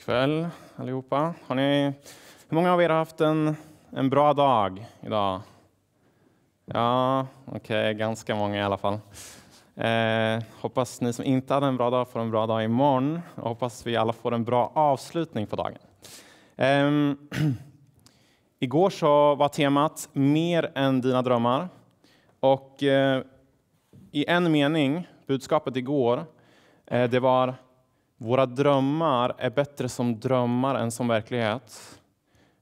kväll allihopa. Har ni, hur många av er har haft en, en bra dag idag? Ja, okej, okay, ganska många i alla fall. Eh, hoppas ni som inte hade en bra dag får en bra dag imorgon och hoppas vi alla får en bra avslutning på dagen. Eh, igår så var temat Mer än dina drömmar och eh, i en mening, budskapet igår, eh, det var våra drömmar är bättre som drömmar än som verklighet.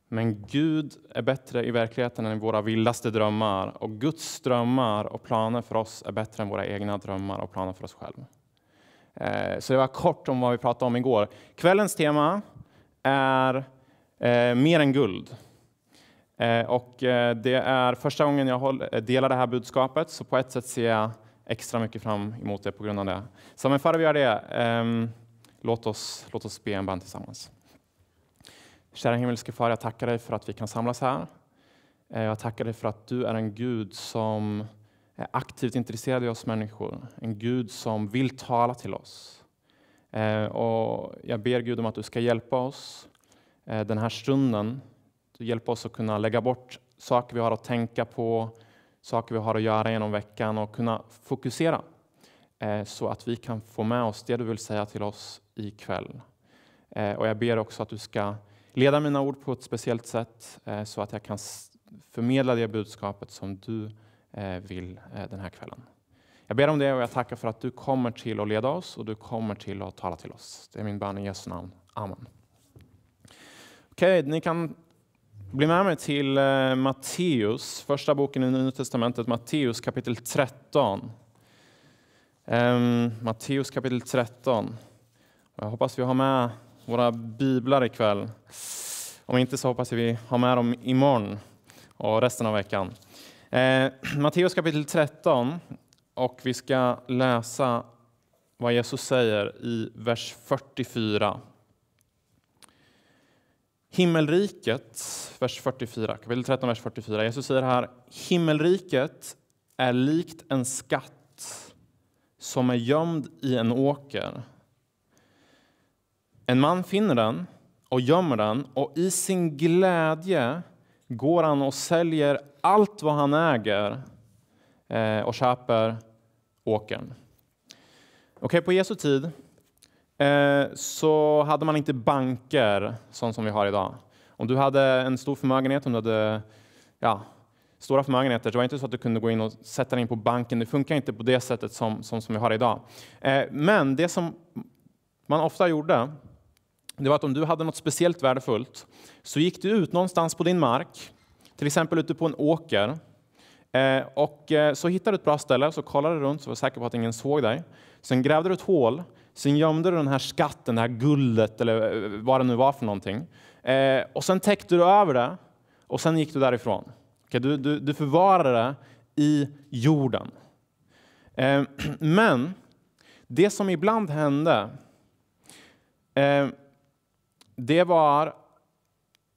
Men Gud är bättre i verkligheten än i våra vildaste drömmar. Och Guds drömmar och planer för oss är bättre än våra egna drömmar och planer för oss själva. Eh, så det var kort om vad vi pratade om igår. Kvällens tema är eh, mer än guld. Eh, och det är första gången jag delar det här budskapet, så på ett sätt ser jag extra mycket fram emot det på grund av det. Så men före vi gör det, ehm, Låt oss, låt oss be en bön tillsammans. Kära himmelske Far, jag tackar dig för att vi kan samlas här. Eh, jag tackar dig för att du är en Gud som är aktivt intresserad av oss människor. En Gud som vill tala till oss. Eh, och jag ber Gud om att du ska hjälpa oss eh, den här stunden. Du hjälper oss att kunna lägga bort saker vi har att tänka på, saker vi har att göra genom veckan och kunna fokusera så att vi kan få med oss det du vill säga till oss ikväll. Eh, och jag ber också att du ska leda mina ord på ett speciellt sätt eh, så att jag kan förmedla det budskapet som du eh, vill den här kvällen. Jag ber om det och jag tackar för att du kommer till att leda oss och du kommer till att tala till oss. Det är min bön i Jesu namn. Amen. Okej, okay, ni kan bli med mig till Matteus, första boken i Nya testamentet, Matteus kapitel 13. Um, ehm, Matteus kapitel 13. Jag hoppas vi har med våra biblar ikväll. Om inte så hoppas jag vi har med dem imorgon och resten av veckan. Eh, Matteus kapitel 13 och vi ska läsa vad Jesus säger i vers 44. Himmelriket, vers 44, kapitel 13, vers 44. Jesus säger här, himmelriket är likt en skatt som är gömd i en åker en man finner den och gömmer den och i sin glädje går han och säljer allt vad han äger eh, och köper åkern. Okay, på Jesu tid eh, så hade man inte banker sånt som vi har idag. Om du hade en stor förmögenhet, om du hade ja, stora förmögenheter, det var inte så att du kunde gå in och sätta dig in på banken. Det funkar inte på det sättet som, som, som vi har idag. Eh, men det som man ofta gjorde det var att om du hade något speciellt värdefullt så gick du ut någonstans på din mark, till exempel ute på en åker, eh, och eh, så hittade du ett bra ställe, så kollade du runt så var du säker på att ingen såg dig. Sen grävde du ett hål, sen gömde du den här skatten, det här guldet eller eh, vad det nu var för någonting. Och sen täckte du över det och sen gick du därifrån. Du, du, du förvarade det i jorden. Men det som ibland hände det var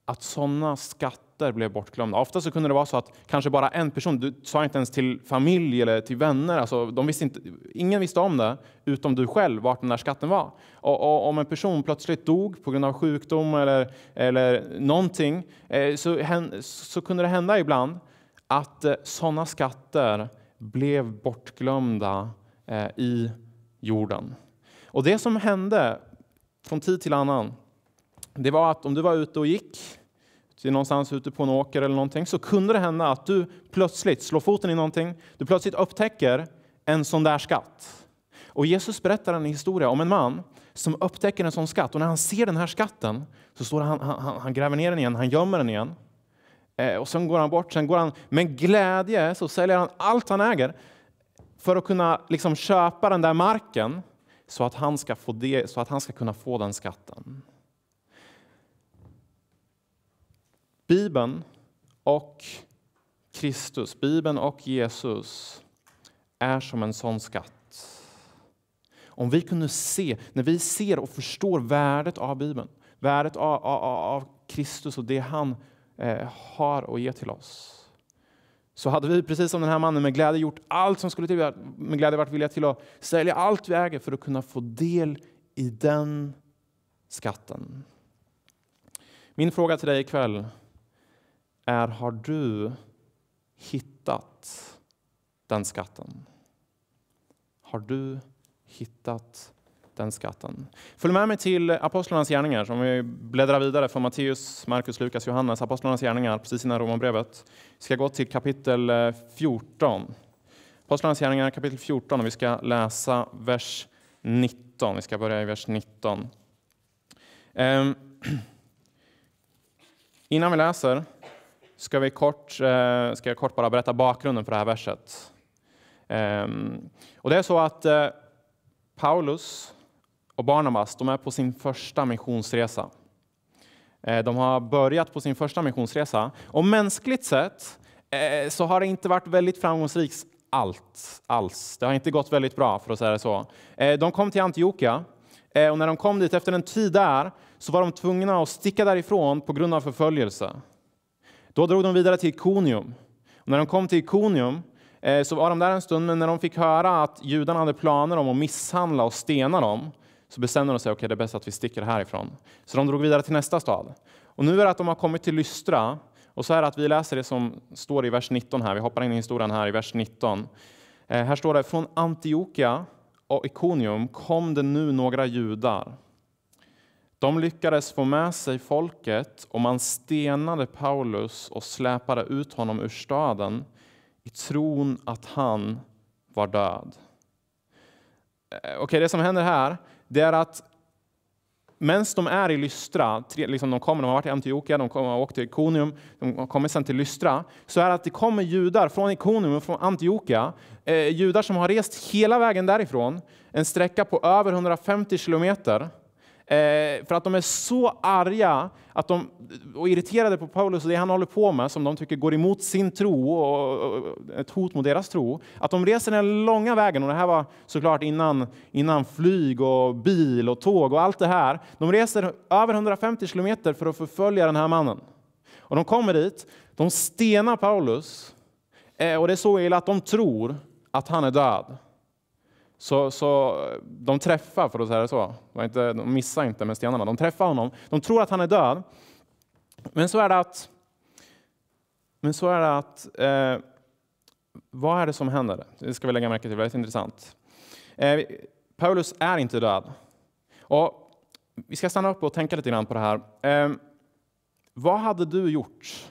att sådana skatter blev bortglömda. Ofta så kunde det vara så att kanske bara en person, du sa inte ens till familj eller till vänner, alltså de visste inte, ingen visste om det, utom du själv, vart den där skatten var. Och, och om en person plötsligt dog på grund av sjukdom eller, eller någonting, eh, så, så kunde det hända ibland att eh, sådana skatter blev bortglömda eh, i jorden. Och det som hände från tid till annan det var att om du var ute och gick någonstans ute på en åker eller någonting så kunde det hända att du plötsligt slår foten i någonting. Du plötsligt upptäcker en sån där skatt. Och Jesus berättar en historia om en man som upptäcker en sån skatt. Och när han ser den här skatten så står han, han, han gräver ner den igen, han gömmer den igen. Eh, och sen går han bort, sen går han med glädje så säljer han allt han äger för att kunna liksom köpa den där marken så att han ska, få det, så att han ska kunna få den skatten. Bibeln och Kristus, Bibeln och Jesus är som en sån skatt. Om vi kunde se, när vi ser och förstår värdet av Bibeln, värdet av, av, av Kristus och det han eh, har att ge till oss. Så hade vi precis som den här mannen med glädje gjort allt som skulle till, med glädje varit villiga till att sälja allt vi äger för att kunna få del i den skatten. Min fråga till dig ikväll är, har du hittat den skatten? Har du hittat den skatten? Följ med mig till Apostlarnas gärningar. Om vi bläddrar vidare från Matteus, Markus, Lukas, Johannes, Apostlarnas gärningar precis innan Romarbrevet. Vi ska gå till kapitel 14. Eh, Apostlarnas gärningar kapitel 14 och vi ska läsa vers 19. Vi ska börja i vers 19. Ehm. Innan vi läser Ska, vi kort, eh, ska jag kort bara berätta bakgrunden för det här verset. Ehm, och det är så att eh, Paulus och Barnabas de är på sin första missionsresa. Eh, de har börjat på sin första missionsresa. Och mänskligt sett så har det inte varit väldigt framgångsrikt allt, alls. Det har inte gått väldigt bra, för att säga det så. De kom till Antiochia och när de kom dit efter en tid där så var de tvungna att sticka därifrån på grund av förföljelse. Då drog de vidare till Ikonium. Och när de kom till Ikonium eh, så var de där en stund, men när de fick höra att judarna hade planer om att misshandla och stena dem så bestämde de sig, okej okay, det är bäst att vi sticker härifrån. Så de drog vidare till nästa stad. Och nu är det att de har kommit till Lystra och så är det att vi läser det som står i vers 19 här, vi hoppar in i historien här i vers 19. Eh, här står det, från Antiochia och Ikonium kom det nu några judar de lyckades få med sig folket och man stenade Paulus och släpade ut honom ur staden i tron att han var död. Eh, okej, det som händer här det är att medan de är i Lystra, liksom de, kommer, de har varit i Antiochia, de har åkt till Ikonium, de kommer sen till Lystra, så är det att det kommer judar från Ikonium och från Antiochia, eh, judar som har rest hela vägen därifrån, en sträcka på över 150 kilometer, Eh, för att de är så arga att de, och irriterade på Paulus och det han håller på med, som de tycker går emot sin tro och ett hot mot deras tro, att de reser den långa vägen. Och det här var såklart innan, innan flyg och bil och tåg och allt det här. De reser över 150 kilometer för att förfölja den här mannen. Och de kommer dit, de stenar Paulus eh, och det är så illa att de tror att han är död. Så, så de träffar, för att säga det så, inte, de missar inte med stenarna, de träffar honom. De tror att han är död. Men så är det att, men så är det att eh, vad är det som händer? Det ska vi lägga märke till, väldigt intressant. Eh, Paulus är inte död. Och vi ska stanna upp och tänka lite grann på det här. Eh, vad hade du gjort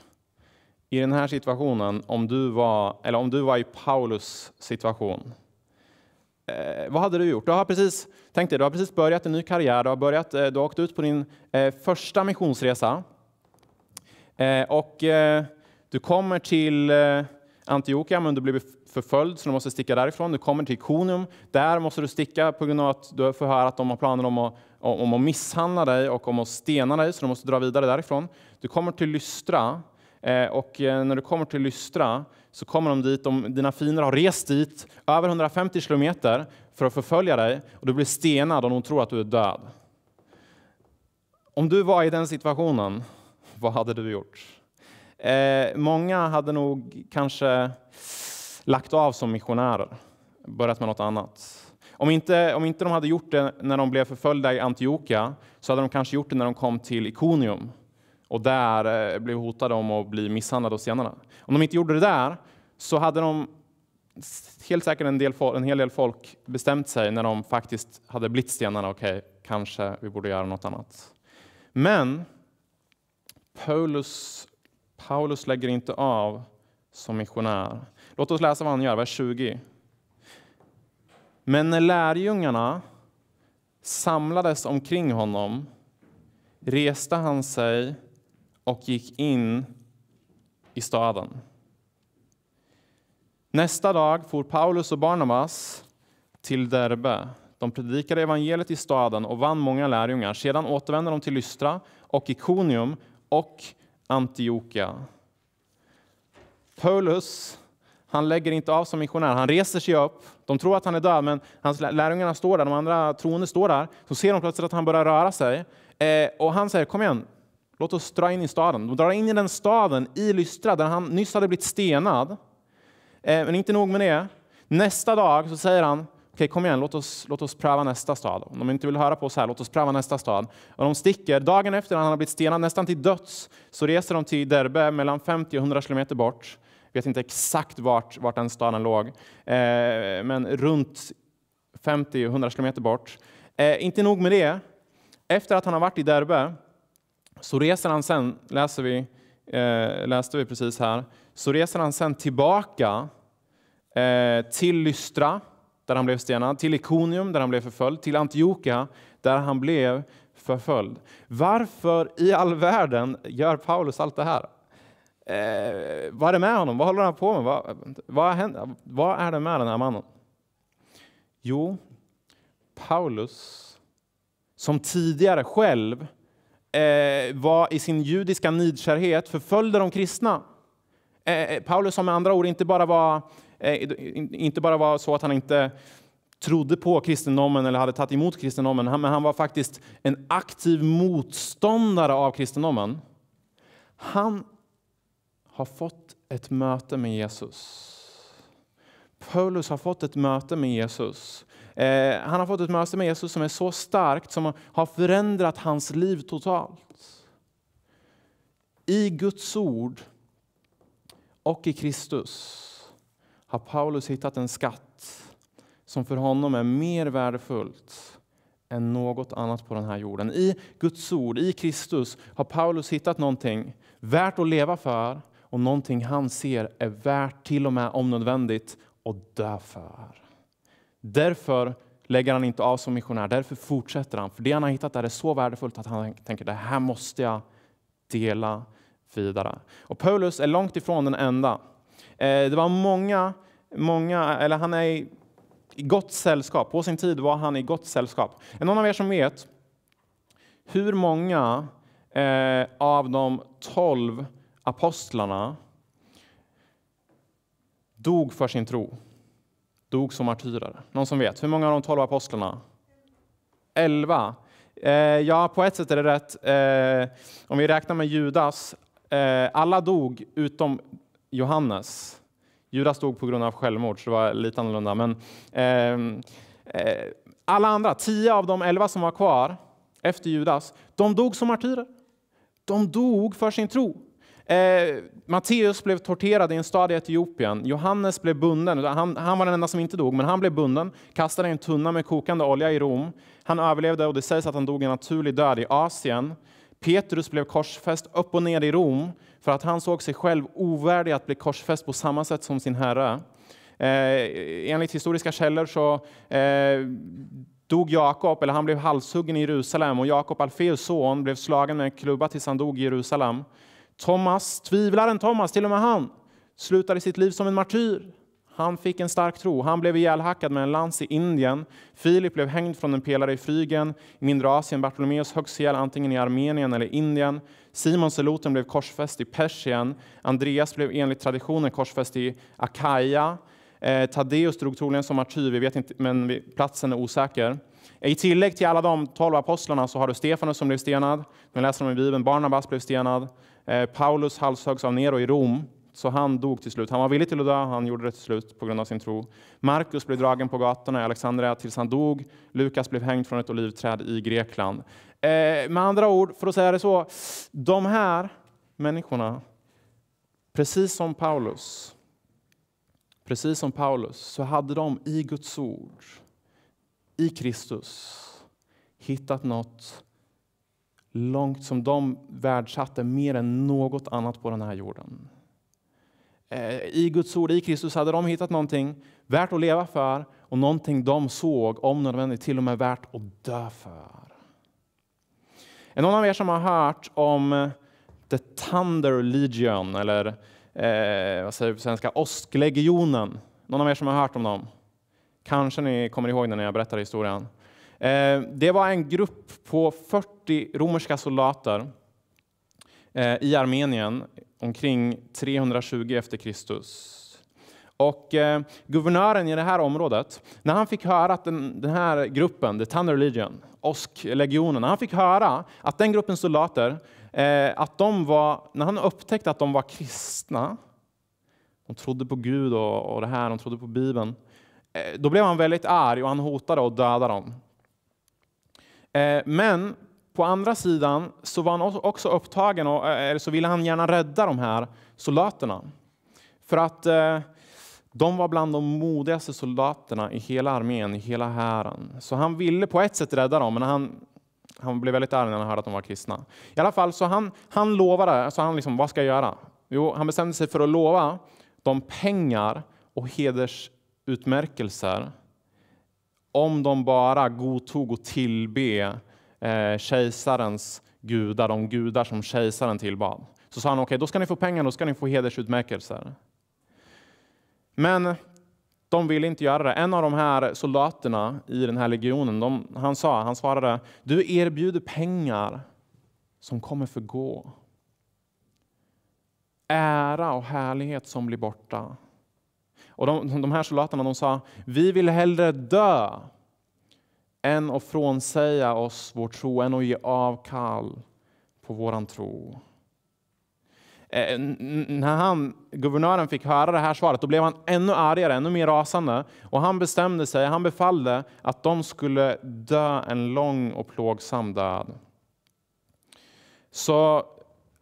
i den här situationen om du var, eller om du var i Paulus situation? Eh, vad hade du gjort? Du har precis, tänk dig, du har precis börjat en ny karriär. Du har, börjat, eh, du har åkt ut på din eh, första missionsresa. Eh, och eh, du kommer till Antiochia, men du blir förföljd så du måste sticka därifrån. Du kommer till Konium. Där måste du sticka på grund av att du får höra att de har planer om att, om att misshandla dig och om att stena dig, så du måste dra vidare därifrån. Du kommer till Lystra och när du kommer till Lystra så kommer de dit, de, dina fiender har rest dit över 150 kilometer för att förfölja dig och du blir stenad och de tror att du är död. Om du var i den situationen, vad hade du gjort? Eh, många hade nog kanske lagt av som missionärer, börjat med något annat. Om inte, om inte de hade gjort det när de blev förföljda i Antioka så hade de kanske gjort det när de kom till Ikonium och där eh, blev hotade om att bli misshandlade av stenarna. Om de inte gjorde det där så hade de helt säkert en, del, en hel del folk bestämt sig när de faktiskt hade blivit stenarna. Okej, okay, kanske vi borde göra något annat. Men Paulus, Paulus lägger inte av som missionär. Låt oss läsa vad han gör, vers 20. Men när lärjungarna samlades omkring honom reste han sig och gick in i staden. Nästa dag for Paulus och Barnabas till Derbe. De predikade evangeliet i staden och vann många lärjungar. Sedan återvände de till Lystra och Ikonium och Antiochia. Paulus han lägger inte av som missionär. Han reser sig upp. De tror att han är död, men hans lärjungarna står där, de andra troende står där. Så ser de plötsligt att han börjar röra sig. Eh, och han säger, kom igen, Låt oss dra in i staden. De drar in i den staden, i Lystra, där han nyss hade blivit stenad. Eh, men inte nog med det. Nästa dag så säger han, okej kom igen, låt oss, låt oss pröva nästa stad. Om de inte vill höra på oss här, låt oss pröva nästa stad. Och de sticker. Dagen efter att han har blivit stenad, nästan till döds, så reser de till Derbe, mellan 50 och 100 kilometer bort. vet inte exakt vart, vart den staden låg, eh, men runt 50 100 kilometer bort. Eh, inte nog med det. Efter att han har varit i Derbe så reser han sen, läser vi, eh, läste vi precis här, så reser han sen tillbaka eh, till Lystra, där han blev stenad, till Ikonium, där han blev förföljd, till Antioka, där han blev förföljd. Varför i all världen gör Paulus allt det här? Eh, vad är det med honom? Vad håller han på med? Vad, vad, händer? vad är det med den här mannen? Jo, Paulus, som tidigare själv eh, var i sin judiska nidkärhet förföljde de kristna. Eh, eh Paulus som med andra ord inte bara, var, eh, inte bara var så att han inte trodde på kristendomen eller hade tagit emot kristendomen, men han var faktiskt en aktiv motståndare av kristendomen. Han har fått ett möte med Jesus. Paulus har fått ett möte med Jesus Eh, han har fått ett möte med Jesus som är så starkt som har förändrat hans liv totalt. I Guds ord och i Kristus har Paulus hittat en skatt som för honom är mer värdefullt än något annat på den här jorden. I Guds ord, i Kristus, har Paulus hittat någonting värt att leva för och någonting han ser är värt, till och med om nödvändigt, att dö för. Därför lägger han inte av som missionär, därför fortsätter han. För det han har hittat där är så värdefullt att han tänker det här måste jag dela vidare. Och Paulus är långt ifrån den enda. Eh, det var många, många, eller han är i gott sällskap. På sin tid var han i gott sällskap. Är någon av er som vet hur många eh, av de tolv apostlarna dog för sin tro? dog som martyrer. Någon som vet? Hur många av de tolv apostlarna? Elva. Eh, ja, på ett sätt är det rätt. Eh, om vi räknar med Judas, eh, alla dog utom Johannes. Judas dog på grund av självmord, så det var lite annorlunda. Men, eh, eh, alla andra, tio av de elva som var kvar efter Judas, de dog som martyrer. De dog för sin tro. Eh, Matteus blev torterad i en stad i Etiopien. Johannes blev bunden. Han, han, var den enda som inte dog, men han blev bunden, kastade i en tunna med kokande olja i Rom. Han överlevde och det sägs att han dog en naturlig död i Asien. Petrus blev korsfäst upp och ner i Rom för att han såg sig själv ovärdig att bli korsfäst på samma sätt som sin herre. Eh, enligt historiska källor så eh, dog Jakob, eller han blev halshuggen i Jerusalem och Jakob, Alfeus son, blev slagen med en klubba tills han dog i Jerusalem. Thomas, tvivlaren Thomas, till och med han, slutade sitt liv som en martyr. Han fick en stark tro. Han blev ihjälhackad med en lans i Indien. Filip blev hängd från en pelare i Frygen. I mindre Asien Bartolomeus högst ihjäl antingen i Armenien eller Indien. Simon Seloten blev korsfäst i Persien. Andreas blev enligt traditionen korsfäst i Akaja. Eh, Taddeus drog troligen som martyr, vi vet inte, men platsen är osäker. I tillägg till alla de tolv apostlarna så har du Stefanus som blev stenad. Vi läser om i Bibeln. Barnabas blev stenad. Eh, Paulus halshögs av Nero i Rom, så han dog till slut. Han var villig till att dö, han gjorde det till slut på grund av sin tro. Markus blev dragen på gatorna i Alexandria tills han dog. Lukas blev hängd från ett olivträd i Grekland. Eh, med andra ord, för att säga det så, de här människorna, precis som Paulus, precis som Paulus, så hade de i Guds ord, i Kristus, hittat något långt som de värdesatte mer än något annat på den här jorden. Eh, I Guds ord, i Kristus, hade de hittat någonting värt att leva för och någonting de såg om nödvändigt till och med värt att dö för. Är någon av er som har hört om eh, The Thunder Legion eller eh, vad säger vi på svenska, Osklegionen? Någon av er som har hört om dem? Kanske ni kommer ihåg när jag berättar historien. Eh, det var en grupp på 40 romerska soldater eh, i Armenien omkring 320 efter Kristus. Och eh, guvernören i det här området, när han fick höra att den, här gruppen, The Thunder Legion, Osklegionen, när han fick höra att den gruppen soldater, att de var, när han upptäckte att de var kristna, de trodde på Gud och, det här, de trodde på Bibeln, då blev han väldigt arg och han hotade att döda dem. Eh, men på andra sidan så var han också upptagen och eh, så ville han gärna rädda de här soldaterna. För att eh, de var bland de modigaste soldaterna i hela armén, i hela hären. Så han ville på ett sätt rädda dem, men han, han blev väldigt arg när han hörde att de var kristna. I alla fall, så han, han lovade, alltså han liksom, vad ska jag göra? Jo, han bestämde sig för att lova dem pengar och hedersutmärkelser om de bara godtog och tillbe eh, kejsarens gudar, de gudar som kejsaren tillbad. Så sa han, okej, okay, då ska ni få pengar, då ska ni få hedersutmärkelser. Men de ville inte göra det. En av de här soldaterna i den här legionen, de, han sa, han svarade, du erbjuder pengar som kommer förgå. Ära och härlighet som blir borta. Och de, de här soldaterna de sa, vi vill hellre dö än att frånsäga oss vår tro, än att ge avkall på våran tro. Eh, när han, guvernören fick höra det här svaret då blev han ännu argare, ännu mer rasande. Och han bestämde sig, han befallde att de skulle dö en lång och plågsam död. Så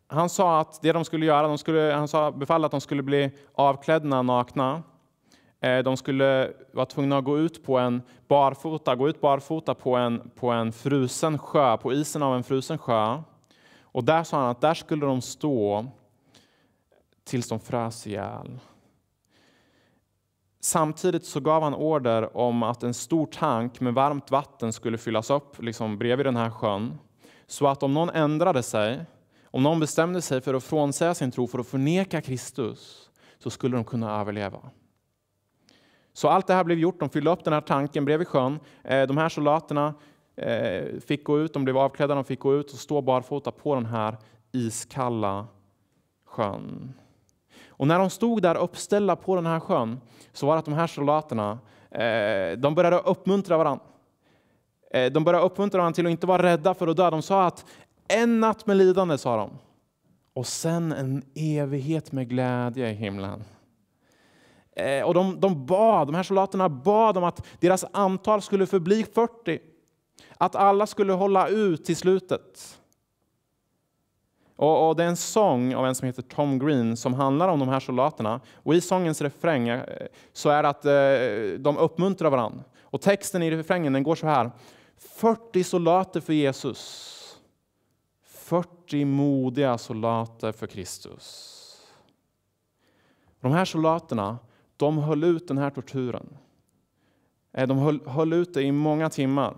han sa att det de skulle göra, de skulle, han sa, befallde att de skulle bli avklädda nakna Eh, de skulle vara tvungna att gå ut på en barfota, gå ut barfota på en, på en frusen sjö, på isen av en frusen sjö. Och där sa han att där skulle de stå tills de frös ihjäl. Samtidigt så gav han order om att en stor tank med varmt vatten skulle fyllas upp liksom bredvid den här sjön. Så att om någon ändrade sig, om någon bestämde sig för att frånsäga sin tro, för att förneka Kristus, så skulle de kunna överleva. Så allt det här blev gjort. De fyllde upp den här tanken bredvid sjön. Eh, de här soldaterna eh, fick gå ut, de blev avklädda, de fick gå ut och stå barfota på den här iskalla sjön. Och när de stod där uppställda på den här sjön så var det att de här soldaterna eh, de började uppmuntra varandra. De började uppmuntra varandra till att inte vara rädda för att dö. De sa att en natt med lidande, sa de, och sen en evighet med glädje i himlen. Eh, och de, de bad, de här soldaterna bad om att deras antal skulle förbli 40. Att alla skulle hålla ut till slutet. Och, och, Det är en sång av en som heter Tom Green som handlar om de här soldaterna. Och I sångens refräng eh, så är det att eh, de uppmuntrar varandra. Och texten i refrängen den går så här. 40 soldater för Jesus. 40 modiga soldater för Kristus. De här soldaterna de höll ut den här tortyren. Eh, de höll, höll ut det i många timmar.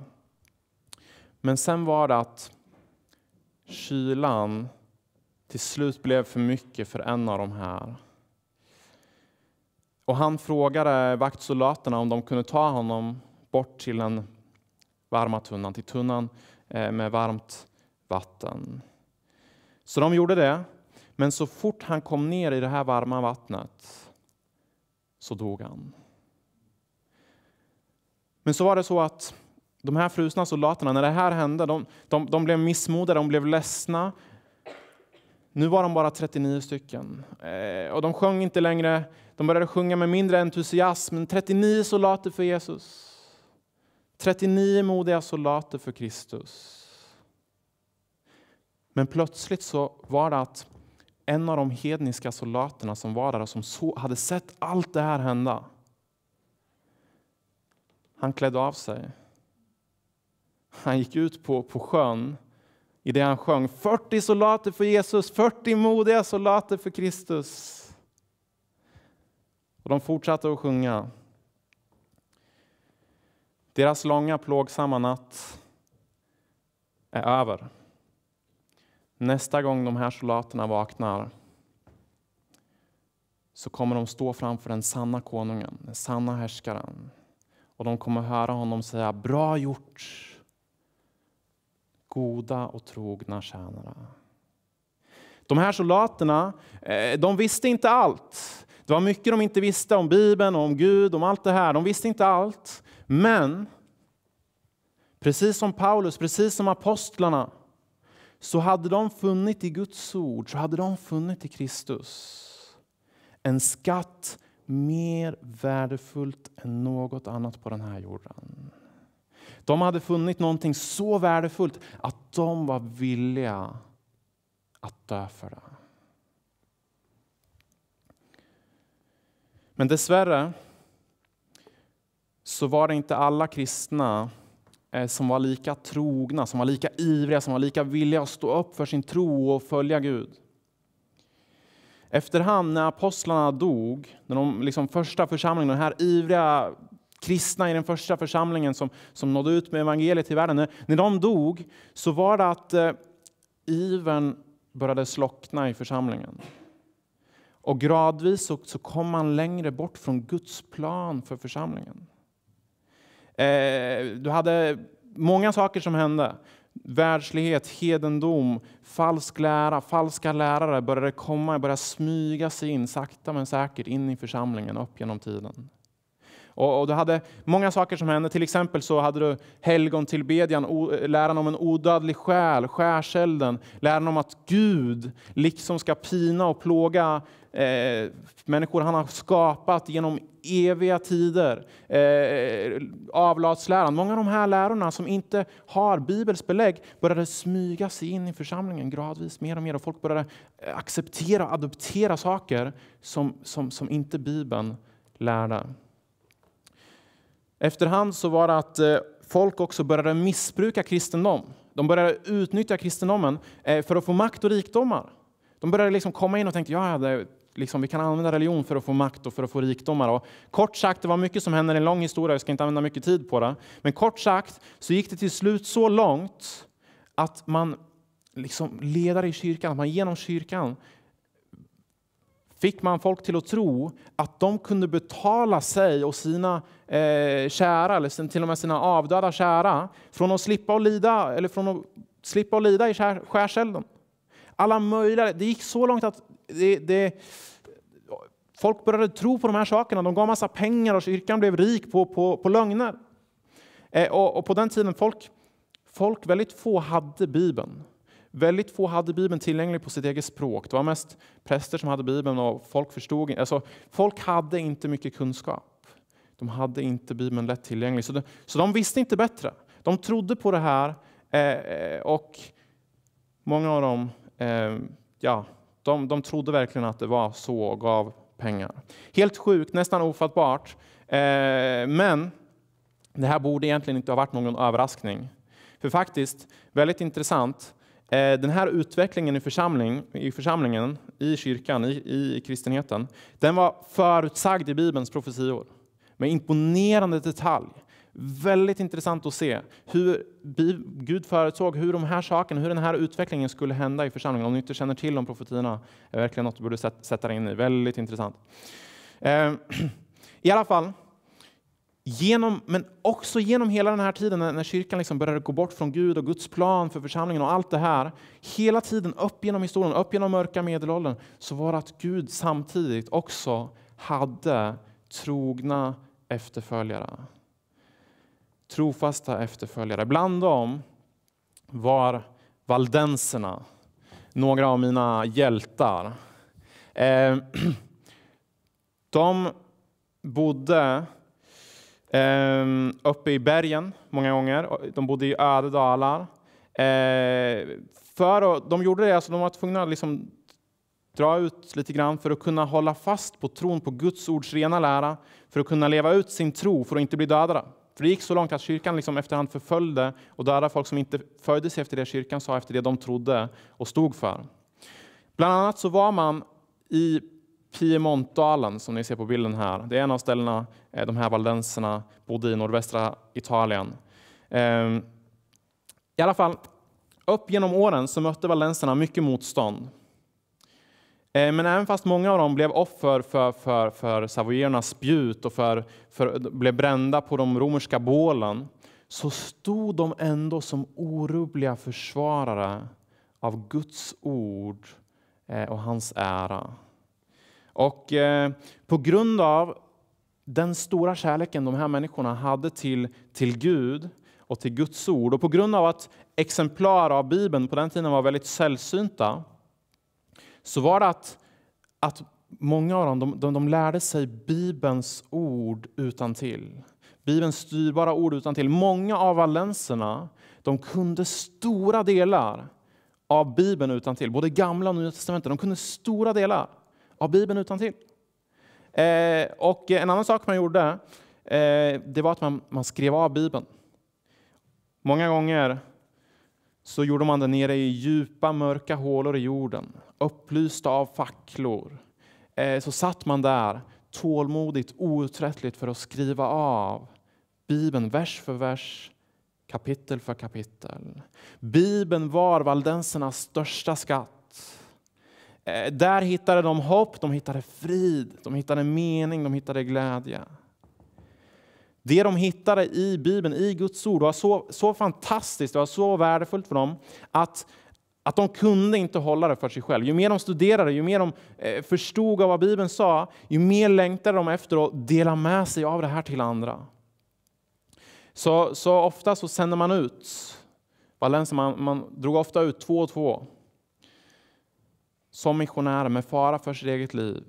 Men sen var det att kylan till slut blev för mycket för en av de här. Och han frågade vaktsoldaterna om de kunde ta honom bort till den varma tunnan, till tunnan eh, med varmt vatten. Så de gjorde det. Men så fort han kom ner i det här varma vattnet så dog han. Men så var det så att de här frusna soldaterna, när det här hände, de, de, de blev missmodiga, de blev ledsna. Nu var de bara 39 stycken eh, och de sjöng inte längre. De började sjunga med mindre entusiasm. 39 soldater för Jesus. 39 modiga soldater för Kristus. Men plötsligt så var det att en av de hedniska soldaterna som var där och som så, hade sett allt det här hända. Han klädde av sig. Han gick ut på, på sjön i det han sjöng 40 soldater för Jesus, 40 modiga soldater för Kristus. Och de fortsatte att sjunga. Deras långa plågsamma natt är över. Nästa gång de här soldaterna vaknar så kommer de stå framför den sanna konungen, den sanna härskaren. Och de kommer höra honom säga bra gjort, goda och trogna tjänare. De här soldaterna, eh, de visste inte allt. Det var mycket de inte visste om Bibeln, om Gud, om allt det här. De visste inte allt. Men precis som Paulus, precis som apostlarna så hade de funnit i Guds ord, så hade de funnit i Kristus en skatt mer värdefullt än något annat på den här jorden. De hade funnit någonting så värdefullt att de var villiga att dö för det. Men dessvärre så var det inte alla kristna Eh, som var lika trogna, som var lika ivriga, som var lika villiga att stå upp för sin tro och följa Gud. Efterhand när apostlarna dog, när de liksom första församlingen, den här ivriga kristna i den första församlingen som, som nådde ut med evangeliet i världen, när, när de dog så var det att eh, ivern började slockna i församlingen. Och gradvis så, så kom man längre bort från Guds plan för församlingen. Eh, du hade många saker som hände. Världslighet, hedendom, falsk lära, falska lärare började komma, började smyga sig in sakta men säkert in i församlingen upp genom tiden. Och, du hade många saker som hände. Till exempel så hade du helgontillbedjan, läran om en odödlig själ, skärselden, läran om att Gud liksom ska pina och plåga Eh, människor han har skapat genom eviga tider. Eh, avlatsläran. Många av de här lärorna som inte har Bibels belägg började smyga sig in i församlingen gradvis mer och mer. Och folk började eh, acceptera och adoptera saker som, som, som inte Bibeln lärde. Efterhand så var det att eh, folk också började missbruka kristendom. De började utnyttja kristendomen för att få makt och rikdomar. De började liksom komma in och tänkte ja, liksom, vi kan använda religion för att få makt och för att få rikdomar. Och kort sagt, det var mycket som hände, en lång historia, jag ska inte använda mycket tid på det. Men kort sagt så gick det till slut så långt att man liksom ledare i kyrkan, att man genom kyrkan fick man folk till att tro att de kunde betala sig och sina eh, kära, eller till och med sina avdöda kära, från att slippa och lida, eller från att slippa och lida i skärselden. Alla möjliga, det gick så långt att det, det, folk började tro på de här sakerna. De gav massa pengar och kyrkan blev rik på, på, på lögner. Eh, och, och, på den tiden, folk, folk, väldigt få hade Bibeln. Väldigt få hade Bibeln tillgänglig på sitt eget språk. Det var mest präster som hade Bibeln och folk förstod alltså, Folk hade inte mycket kunskap. De hade inte Bibeln lätt tillgänglig, så de, så de visste inte bättre. De trodde på det här eh, eh och många av dem eh, ja, de, de trodde verkligen att det var så och gav pengar. Helt sjukt, nästan ofattbart. Eh, men det här borde egentligen inte ha varit någon överraskning. För faktiskt, väldigt intressant, eh, den här utvecklingen i, församling, i församlingen, i kyrkan, i, i kristenheten, den var förutsagd i Bibelns profetior med imponerande detalj. Väldigt intressant att se hur Gud förutsåg hur de här sakerna, hur den här utvecklingen skulle hända i församlingen. Om du inte känner till de profetierna är verkligen något du borde sätta dig in i. Väldigt intressant. Eh, I alla fall, genom, men också genom hela den här tiden när kyrkan liksom började gå bort från Gud och Guds plan för församlingen och allt det här. Hela tiden upp genom historien, upp genom mörka medelåldern, så var det att Gud samtidigt också hade trogna efterföljare trofasta efterföljare. Bland dem var valdenserna, några av mina hjältar. Eh, de bodde eh, uppe i bergen många gånger. De bodde i öde dalar. Eh, de gjorde det, alltså de var tvungna att liksom dra ut lite grann för att kunna hålla fast på tron på Guds ords rena lära, för att kunna leva ut sin tro, för att inte bli dödade. För det gick så långt att kyrkan liksom efterhand förföljde och dödade folk som inte följde sig efter det kyrkan sa, efter det de trodde och stod för. Bland annat så var man i Piemontdalen, som ni ser på bilden här. Det är en av ställena eh, de här valdenserna bodde i nordvästra Italien. Ehm, I alla fall, upp genom åren så mötte valdenserna mycket motstånd. Eh, men även fast många av dem blev offer för, för, för savoyernas spjut och för, för, blev brända på de romerska bålen så stod de ändå som orubbliga försvarare av Guds ord eh, och hans ära. Och eh, på grund av den stora kärleken de här människorna hade till, till Gud och till Guds ord och på grund av att exemplar av Bibeln på den tiden var väldigt sällsynta så var det att, att många av dem de, de, de lärde sig Bibelns ord utan till. Bibelns styrbara ord utan till. Många av valenserna de kunde stora delar av Bibeln utan till. både Gamla och Nya testamentet. De kunde stora delar av Bibeln utan till. Eh, och en annan sak man gjorde eh, det var att man, man skrev av Bibeln. Många gånger så gjorde man det nere i djupa mörka hålor i jorden, upplysta av facklor. Eh, så satt man där tålmodigt, outtröttligt för att skriva av Bibeln vers för vers, kapitel för kapitel. Bibeln var valdensernas största skatt. Eh, där hittade de hopp, de hittade frid, de hittade mening, de hittade glädje. Det de hittade i Bibeln, i Guds ord, var så, så fantastiskt och så värdefullt för dem att, att de kunde inte hålla det för sig själva. Ju mer de studerade, ju mer de eh, förstod av vad Bibeln sa, ju mer längtade de efter att dela med sig av det här till andra. Så, så ofta så sänder man ut, man, man drog ofta ut två och två som missionärer med fara för sitt eget liv.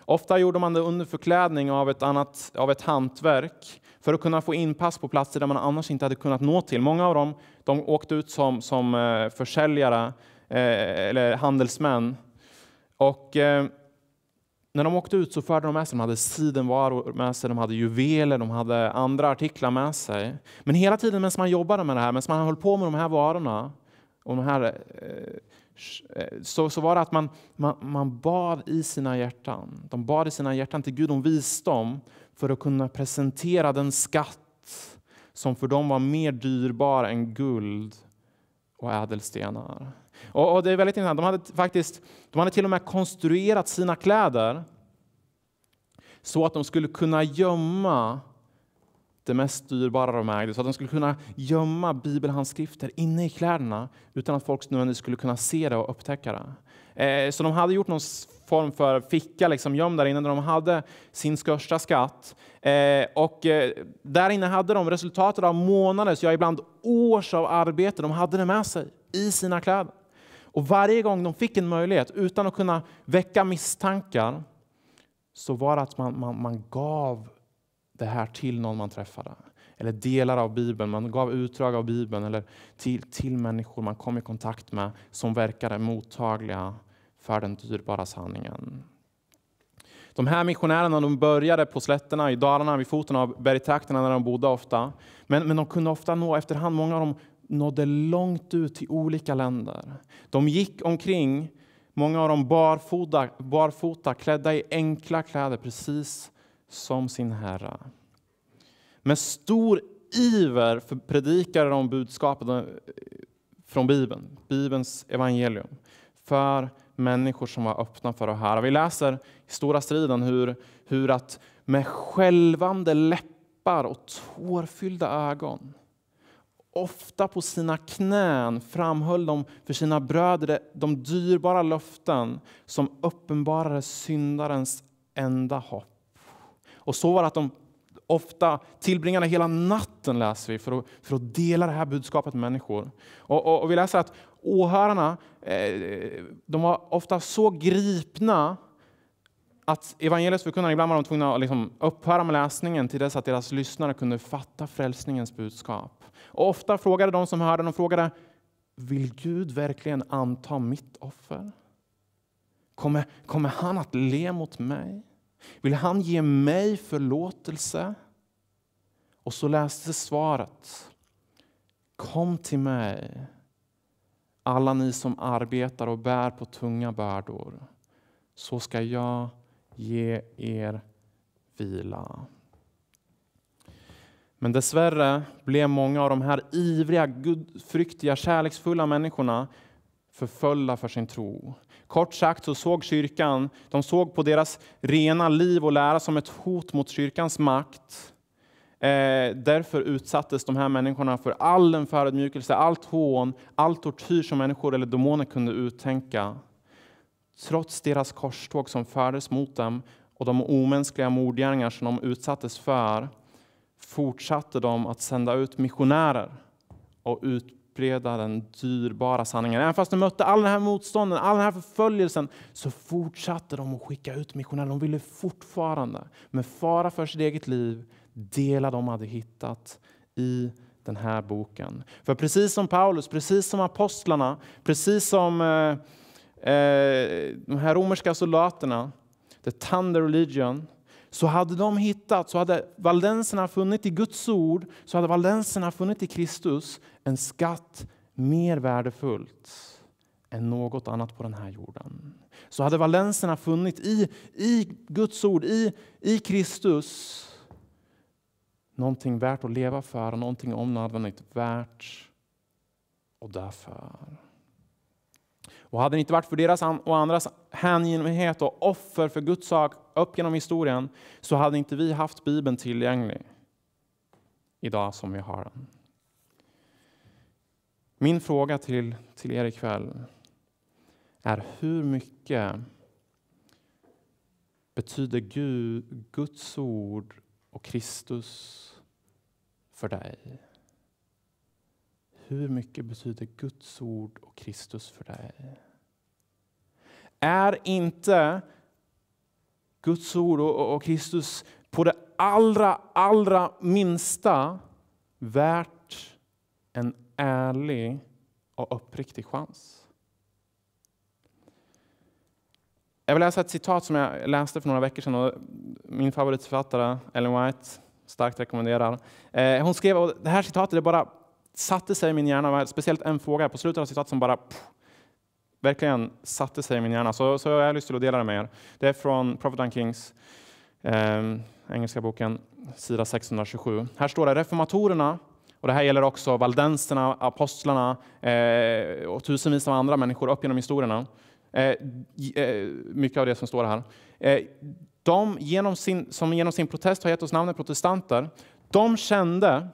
Ofta gjorde man det under förklädning av ett, annat, av ett hantverk för att kunna få inpass på platser där man annars inte hade kunnat nå till. Många av dem de åkte ut som, som eh, försäljare eh, eller handelsmän. Och, eh, när de åkte ut så förde de med sig, de hade sidenvaror med sig, de hade juveler, de hade andra artiklar med sig. Men hela tiden medan man jobbade med det här, medan man höll på med de här varorna, och de här, så, så var det att man, man, man bad i sina hjärtan. De bad i sina hjärtan till Gud om visdom för att kunna presentera den skatt som för dem var mer dyrbar än guld och ädelstenar. Och, och det är väldigt intressant. De hade, faktiskt, de hade till och med konstruerat sina kläder så att de skulle kunna gömma det mest dyrbara de ägde, så att de skulle kunna gömma bibelhandskrifter inne i kläderna utan att folk nödvändigtvis skulle kunna se det och upptäcka det. Eh, så de hade gjort någon form för ficka liksom gömd där inne där de hade sin största skatt. Eh, och eh, där inne hade de resultatet av månaders, ja ibland års av arbete, de hade det med sig i sina kläder. Och varje gång de fick en möjlighet, utan att kunna väcka misstankar, så var det att man, man, man gav det här till någon man träffade. Eller delar av Bibeln, man gav utdrag av Bibeln eller till, till människor man kom i kontakt med som verkade mottagliga för den dyrbara sanningen. De här missionärerna de började på slätterna, i Dalarna, vid foten av bergtrakterna där de bodde ofta. Men, men de kunde ofta nå efterhand, många av dem nådde långt ut till olika länder. De gick omkring, många av dem barfota, barfota klädda i enkla kläder, precis som sin Herre. Med stor iver predikade de budskapet eh, från Bibeln, Bibelns evangelium, för människor som var öppna för att höra. Vi läser i Stora striden hur, hur att med skälvande läppar och tårfyllda ögon ofta på sina knän framhöll de för sina bröder de dyrbara löften som uppenbarade syndarens enda hopp. Och så var det att de ofta tillbringade hela natten läser vi för att, för att dela det här budskapet med människor. Och, och, och vi läser att åhörarna eh, de var ofta så gripna att evangeliets förkunnare, ibland var de tvungna att liksom upphöra med läsningen till dess att deras lyssnare kunde fatta frälsningens budskap. Och ofta frågade de som hörde, de frågade, vill Gud verkligen anta mitt offer? Kommer, kommer han att le mot mig? Vill han ge mig förlåtelse? Och så läste svaret. Kom till mig alla ni som arbetar och bär på tunga bördor, så ska jag ge er vila. Men dessvärre blev många av de här ivriga, gudfryktiga, kärleksfulla människorna förföljda för sin tro. Kort sagt så såg kyrkan, de såg på deras rena liv och lära som ett hot mot kyrkans makt Eh, därför utsattes de här människorna för all den förödmjukelse, allt hån, all tortyr som människor eller demoner kunde uttänka. Trots deras korståg som fördes mot dem och de omänskliga mordgärningar som de utsattes för fortsatte de att sända ut missionärer och utbreda den dyrbara sanningen. Även fast de mötte all den här motstånden, all den här förföljelsen så fortsatte de att skicka ut missionärer. De ville fortfarande, med fara för sitt eget liv, delar de hade hittat i den här boken. För precis som Paulus, precis som apostlarna, precis som eh, eh, de här romerska soldaterna, the Thunder Legion, så hade de hittat, så hade valdenserna funnit i Guds ord, så hade valdenserna funnit i Kristus en skatt mer värdefullt än något annat på den här jorden. Så hade valenserna funnit i, i Guds ord, i, i Kristus, Någonting värt att leva för och någonting om nödvändigt värt att dö för. Och hade det inte varit för deras och andras hängivenhet och offer för Guds sak upp genom historien så hade inte vi haft Bibeln tillgänglig idag som vi har den. Min fråga till, till er ikväll är hur mycket betyder Gud, Guds ord och Kristus för dig? Hur mycket betyder Guds ord och Kristus för dig? Är inte Guds ord och Kristus på det allra, allra minsta värt en ärlig och uppriktig chans? Jag vill läsa ett citat som jag läste för några veckor sedan. Och min favoritförfattare Ellen White starkt rekommenderar. Eh, hon skrev, och det här citatet det bara satte sig i min hjärna, speciellt en fråga på slutet av citatet som bara pff, verkligen satte sig i min hjärna. Så, så jag har lust till att dela det med er. Det är från Prophet and Kings, eh, engelska boken, sida 627. Här står det reformatorerna och Det här gäller också valdenserna, apostlarna eh, och tusenvis av andra människor upp genom historierna. Eh, eh, mycket av det som står här. Eh, de genom sin, som genom sin protest har gett oss namnet protestanter, de kände,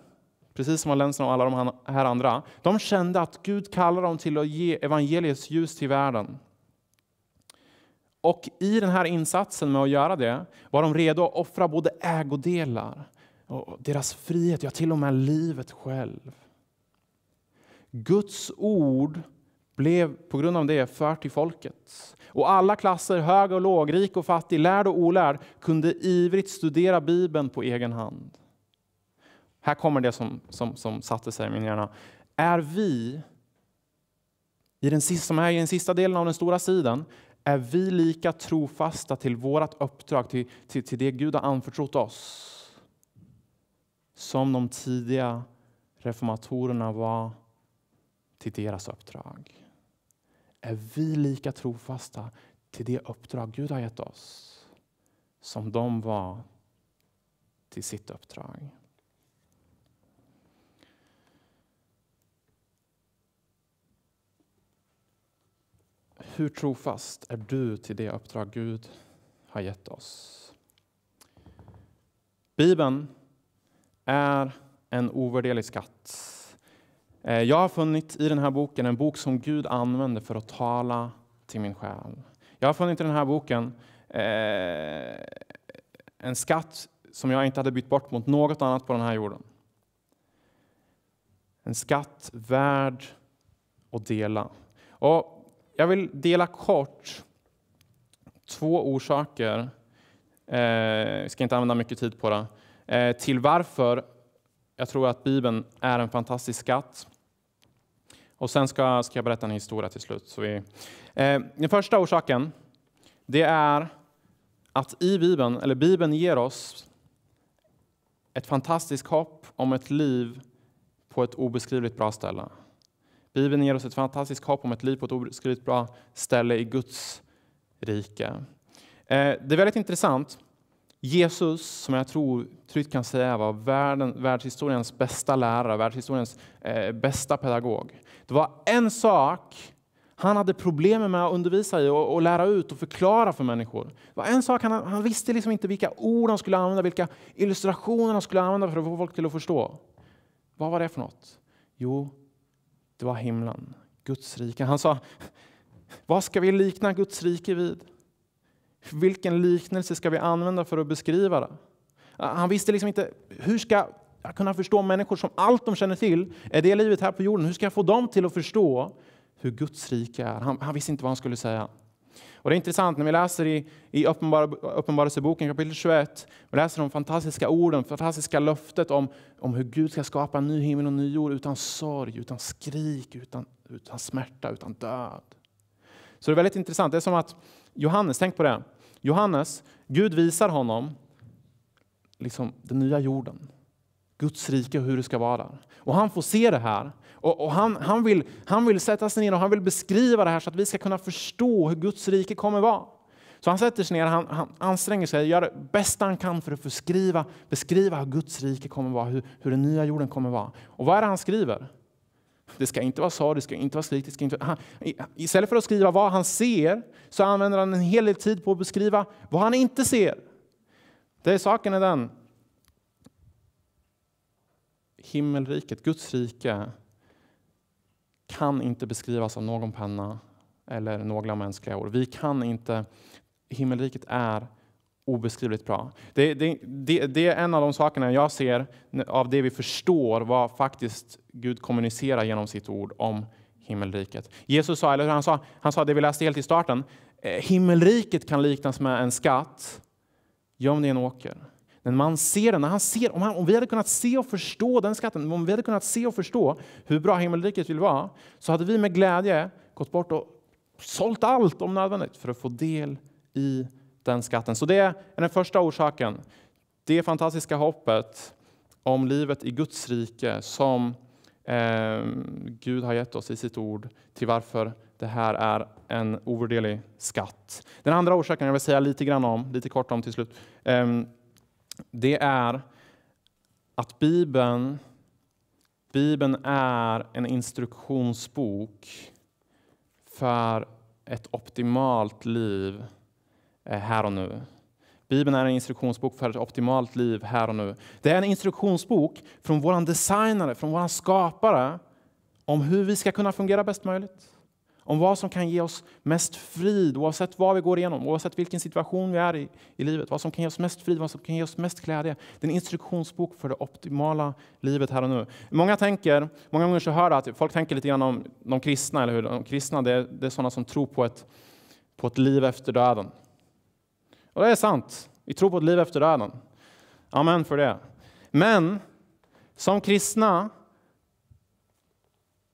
precis som Valensen och alla de här andra, de kände att Gud kallar dem till att ge evangeliets ljus till världen. Och i den här insatsen med att göra det var de redo att offra både ägodelar, och deras frihet, ja till och med livet själv. Guds ord blev på grund av det för till folket. Och alla klasser, hög och låg, rik och fattig, lärd och olärd kunde ivrigt studera Bibeln på egen hand. Här kommer det som, som, som satte sig i min hjärna. Är vi, i den sista, som är i den sista delen av den stora sidan, är vi lika trofasta till vårt uppdrag, till, till, till det Gud har anförtrott oss som de tidiga reformatorerna var till deras uppdrag? är vi lika trofasta till det uppdrag Gud har gett oss som de var till sitt uppdrag. Hur trofast är du till det uppdrag Gud har gett oss? Bibeln är en ovärderlig skatt Eh, jag har funnit i den här boken en bok som Gud använder för att tala till min själ. Jag har funnit i den här boken eh, en skatt som jag inte hade bytt bort mot något annat på den här jorden. En skatt värd att dela. Och jag vill dela kort två orsaker, eh, jag ska inte använda mycket tid på det, till varför jag tror att Bibeln är en fantastisk skatt. Och sen ska, ska jag berätta en historia till slut. Så vi, eh, den första orsaken, det är att i Bibeln, eller Bibeln ger oss ett fantastiskt hopp om ett liv på ett obeskrivligt bra ställe. Bibeln ger oss ett fantastiskt hopp om ett liv på ett obeskrivligt bra ställe i Guds rike. Eh, det är väldigt intressant. Jesus, som jag tror tryggt kan säga var världen, världshistoriens bästa lärare, världshistoriens eh, bästa pedagog. Det var en sak han hade problem med att undervisa i och, lära ut och förklara för människor. Det var en sak han, han visste liksom inte vilka ord han skulle använda, vilka illustrationer han skulle använda för att få folk till att förstå. Vad var det för något? Jo, det var himlen, Guds rike. Han sa, vad ska vi likna Guds rike vid? Vilken liknelse ska vi använda för att beskriva det? Han visste liksom inte, hur ska att kunna förstå människor som allt de känner till är det livet här på jorden. Hur ska jag få dem till att förstå hur Guds rike är? Han, han visste inte vad han skulle säga. Och Det är intressant när vi läser i, i Uppenbarelseboken kapitel 21, vi läser de fantastiska orden, fantastiska löftet om, om hur Gud ska skapa en ny himmel och ny jord utan sorg, utan skrik, utan, utan smärta, utan död. Så det är väldigt intressant. Det är som att Johannes, tänk på det. Johannes, Gud visar honom liksom den nya jorden. Guds rike och hur det ska vara. Och han får se det här. Och, och, han, han, vill, han vill sätta sig ner och han vill beskriva det här så att vi ska kunna förstå hur Guds rike kommer vara. Så han sätter sig ner, han, han anstränger sig, gör det bästa han kan för att förskriva, beskriva hur Guds rike kommer vara, hur, hur den nya jorden kommer vara. Och vad är det han skriver? Det ska inte vara så, det ska inte vara skrik, inte Han, istället för att skriva vad han ser så använder han en hel del tid på att beskriva vad han inte ser. Det är saken är den himmelriket, Guds rike, kan inte beskrivas av någon penna eller några mänskliga ord. Vi kan inte, himmelriket är obeskrivligt bra. Det, det, det, det, är en av de sakerna jag ser av det vi förstår vad faktiskt Gud kommunicerar genom sitt ord om himmelriket. Jesus sa, eller hur han sa, han sa det vi läste helt i starten, eh, himmelriket kan liknas med en skatt gömd i en åker. Men man ser den, när han ser, om, han, om vi hade kunnat se och förstå den skatten, om vi hade kunnat se och förstå hur bra himmelriket vill vara, så hade vi med glädje gått bort och sålt allt om nödvändigt för att få del i den skatten. Så det är den första orsaken. Det fantastiska hoppet om livet i Guds rike som eh, Gud har gett oss i sitt ord till varför det här är en ovärderlig skatt. Den andra orsaken jag vill säga lite grann om, lite kort om till slut, eh, det är att Bibeln, Bibeln är en instruktionsbok för ett optimalt liv eh, här och nu. Bibeln är en instruktionsbok för ett optimalt liv här och nu. Det är en instruktionsbok från vår designare, från vår skapare om hur vi ska kunna fungera bäst möjligt om vad som kan ge oss mest frid oavsett vad vi går igenom, oavsett vilken situation vi är i, i livet. Vad som kan ge oss mest frid, vad som kan ge oss mest glädje. Det är en instruktionsbok för det optimala livet här och nu. Många tänker, många gånger så hör att folk tänker lite grann om de kristna, eller hur? De kristna, det är, det är sådana som tror på ett, på ett liv efter döden. Och det är sant. Vi tror på ett liv efter döden. Amen för det. Men som kristna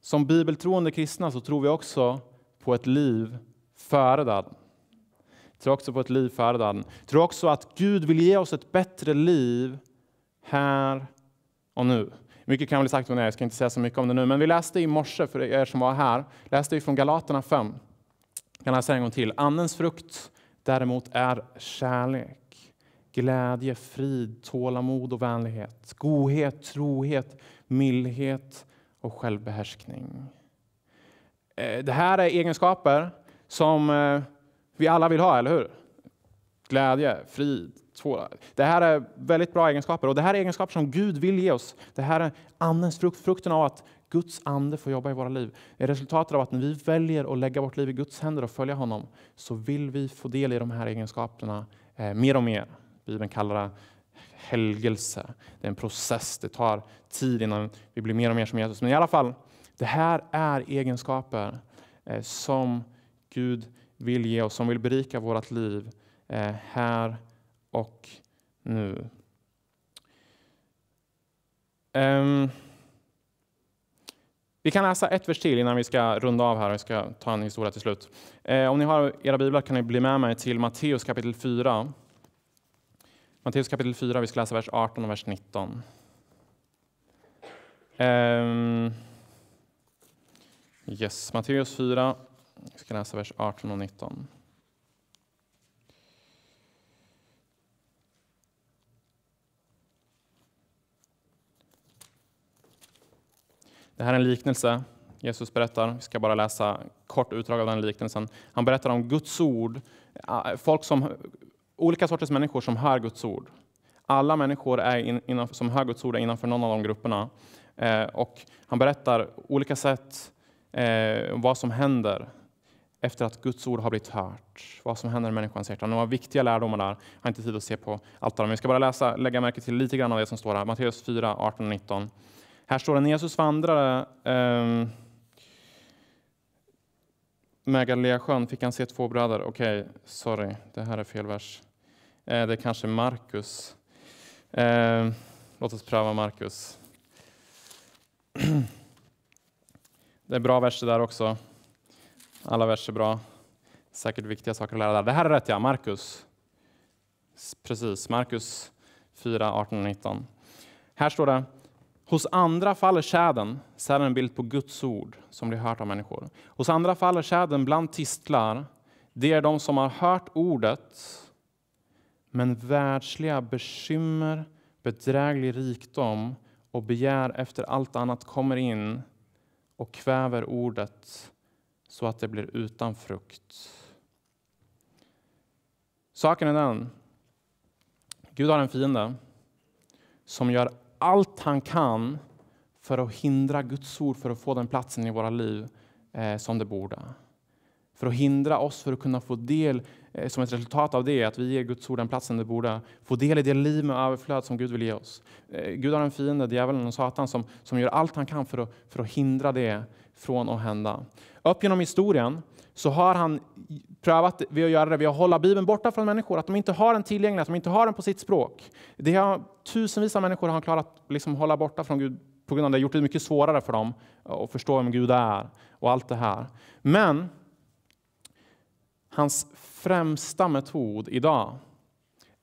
som bibeltroende kristna så tror vi också på ett liv före döden. Tror också på ett liv före döden. Tror också att Gud vill ge oss ett bättre liv här och nu. Mycket kan bli sagt om det, jag ska inte säga så mycket om det nu. Men vi läste i morse, för er som var här, läste vi från Galaterna 5. Jag kan läsa en gång till. Andens frukt däremot är kärlek, glädje, frid, tålamod och vänlighet, godhet, trohet, mildhet och självbehärskning. Eh, det här är egenskaper som eh, vi alla vill ha, eller hur? Glädje, frid, tvåla. Det här är väldigt bra egenskaper och det här är egenskaper som Gud vill ge oss. Det här är andens frukt, frukten av att Guds ande får jobba i våra liv. Det är resultatet av att när vi väljer att lägga vårt liv i Guds händer och följa honom så vill vi få del i de här egenskaperna eh, mer och mer. Bibeln kallar det helgelse. Det är en process, det tar tid innan vi blir mer och mer som Jesus. Men i alla fall, det här är egenskaper eh, som Gud vill ge oss, som vill berika vårt liv eh, här och nu. Ehm, vi kan läsa ett vers till innan vi ska runda av här och ska ta en historia till slut. Eh, om ni har era biblar kan ni bli med mig till Matteus kapitel 4 Matteus kapitel 4, vi ska läsa vers 18 och vers 19. Um, ehm, yes, Matteus 4, vi ska läsa vers 18 och 19. Det här är en liknelse Jesus berättar. Vi ska bara läsa kort utdrag av den liknelsen. Han berättar om Guds ord. Eh, folk som olika sorters människor som hör Guds ord. Alla människor är in, innan, som hör Guds ord är innanför någon av de grupperna. Eh, och han berättar olika sätt eh, vad som händer efter att Guds ord har blivit hört. Vad som händer i människans hjärta. Några viktiga lärdomar där. Jag har inte tid att se på allt där. Men vi ska bara läsa, lägga märke till lite grann av det som står här. Matteus 4, 18 19. Här står det när Jesus vandrade eh, med Galileasjön fick han se två bröder. Okej, okay, sorry, det här är fel vers. Eh, det är kanske Markus. Eh, låt oss pröva Markus. Det är bra verser där också. Alla verser är bra. Säkert viktiga saker att lära där. Det här är rätt, ja. Markus. Precis, Markus 4, 18 och 19. Här står det Hos andra faller tjädern, så är en bild på Guds ord som blir hört av människor. Hos andra faller tjädern bland tistlar. Det är de som har hört ordet, men världsliga bekymmer, bedräglig rikdom och begär efter allt annat kommer in och kväver ordet så att det blir utan frukt. Saken är den, Gud har en fiende som gör allt han kan för att hindra Guds ord för att få den platsen i våra liv eh, som det borde. För att hindra oss för att kunna få del, eh, som ett resultat av det, att vi ger Guds ord den platsen det borde, få del i det liv med överflöd som Gud vill ge oss. Eh, Gud har en fiende, djävulen och Satan, som, som gör allt han kan för att, för att hindra det från att hända. Upp genom historien så har han prövat vid att göra det, vid att hålla Bibeln borta från människor, att de inte har den tillgänglig, att de inte har den på sitt språk. Det har, tusenvis av människor har han klarat att liksom hålla borta från Gud på grund av det, gjort det mycket svårare för dem att förstå vem Gud är och allt det här. Men hans främsta metod idag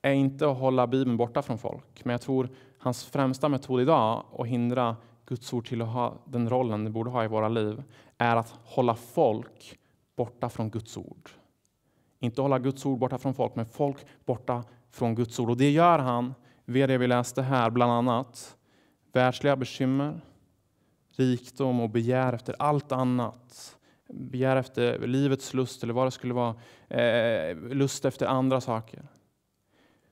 är inte att hålla Bibeln borta från folk, men jag tror hans främsta metod idag att hindra Guds ord till att ha den rollen det borde ha i våra liv är att hålla folk borta från Guds ord. Inte hålla Guds ord borta från folk, men folk borta från Guds ord. Och det gör han via det vi läste här, bland annat världsliga bekymmer, rikdom och begär efter allt annat. Begär efter livets lust eller vad det skulle vara. Eh, lust efter andra saker.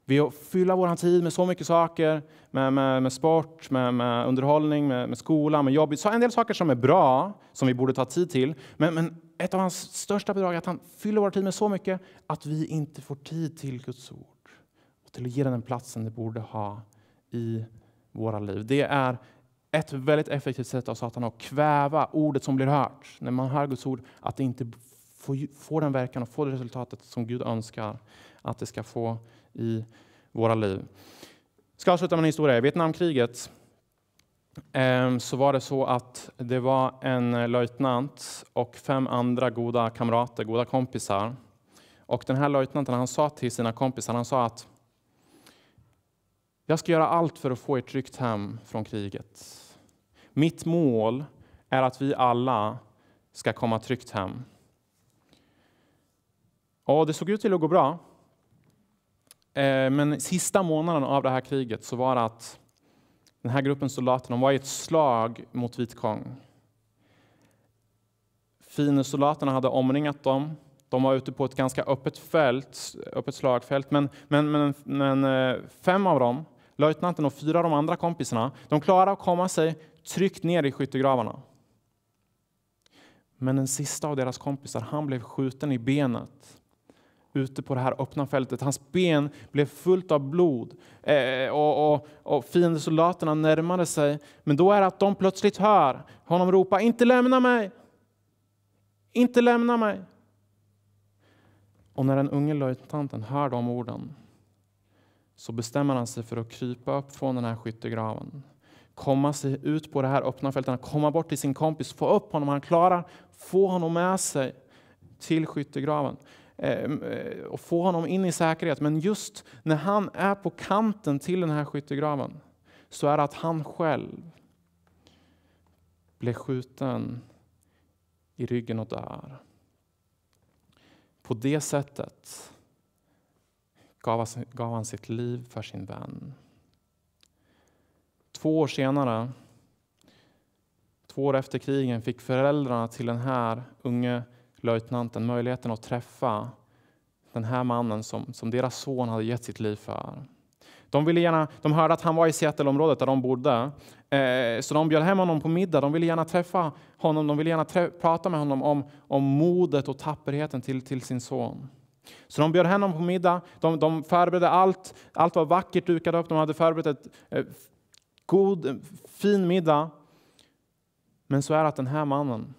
Vi fyller vår tid med så mycket saker, med, med, med sport, med, med underhållning, med, skola, med jobb. Så en del saker som är bra, som vi borde ta tid till. Men, men ett av hans största bidrag är att han fyller vår tid med så mycket att vi inte får tid till Guds ord och till att ge den den platsen det borde ha i våra liv. Det är ett väldigt effektivt sätt av Satan att kväva ordet som blir hört. När man hör Guds ord, att det inte får den verkan och får det resultatet som Gud önskar att det ska få i våra liv. Jag ska avsluta med en historia. Vietnamkriget Ehm, så var det så att det var en eh, löjtnant och fem andra goda kamrater, goda kompisar. Och den här löjtnanten han sa till sina kompisar, han sa att jag ska göra allt för att få er tryggt hem från kriget. Mitt mål är att vi alla ska komma tryggt hem. Och det såg ut till att gå bra. Ehm, men sista månaden av det här kriget så var det att den här gruppen soldater de var i ett slag mot Vitkong. Fiendesoldaterna hade omringat dem. De var ute på ett ganska öppet, fält, öppet slagfält, men, men, men, men eh, fem av dem, löjtnanten och fyra av de andra kompisarna, de klarade att komma sig tryckt ner i skyttegravarna. Men den sista av deras kompisar, han blev skjuten i benet ute på det här öppna fältet. Hans ben blev fullt av blod eh, och, och, och fiendesoldaterna närmade sig. Men då är det att de plötsligt hör honom ropa, inte lämna mig! Inte lämna mig! Och när den unge löjtnanten hör de orden så bestämmer han sig för att krypa upp från den här skyttegraven komma sig ut på det här öppna fältet, komma bort till sin kompis, få upp honom, han klarar, få honom med sig till skyttegraven. Ehm, eh, och få honom in i säkerhet. Men just när han är på kanten till den här skyttegraven så är det att han själv blev skjuten i ryggen och dör. På det sättet gav han sitt liv för sin vän. Två år senare, två år efter krigen, fick föräldrarna till den här unge löjtnanten möjligheten att träffa den här mannen som, som deras son hade gett sitt liv för. De, ville gärna, de hörde att han var i Seattleområdet där de bodde, eh, så de bjöd hem honom på middag. De ville gärna träffa honom, de ville gärna trä, prata med honom om, om modet och tapperheten till, till sin son. Så de bjöd hem honom på middag, de, de förberedde allt, allt var vackert dukat upp, de hade förberett ett, eh, god, eh, fin middag. Men så är det att den här mannen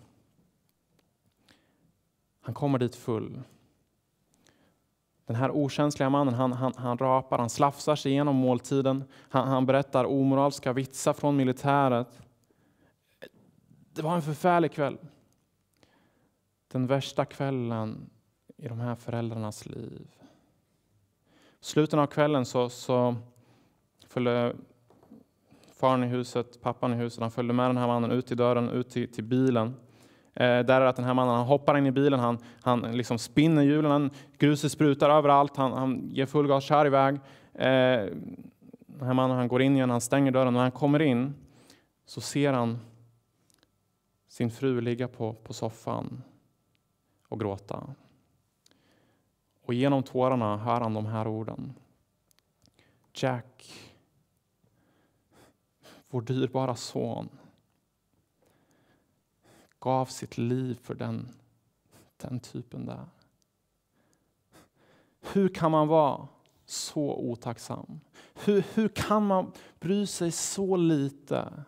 han kommer dit full. Den här okänsliga mannen han, han, han rapar, han slafsar sig igenom måltiden. Han, han berättar omoraliska vitsar från militäret. Det var en förfärlig kväll. Den värsta kvällen i de här föräldrarnas liv. Slutet av kvällen så, så följde faren i huset, pappan i huset, han följde med den här mannen ut till dörren, ut till, till bilen. Eh, där är att den här mannen han hoppar in i bilen, han, han liksom spinner hjulen, han, gruset sprutar överallt, han, han ger full gas, kör iväg. Eh, den här mannen han går in igen, han stänger dörren. När han kommer in så ser han sin fru ligga på, på soffan och gråta. Och genom tårarna hör han de här orden. Jack, vår dyrbara son gav sitt liv för den, den typen där. Hur kan man vara så otacksam? Hur, hur kan man bry sig så lite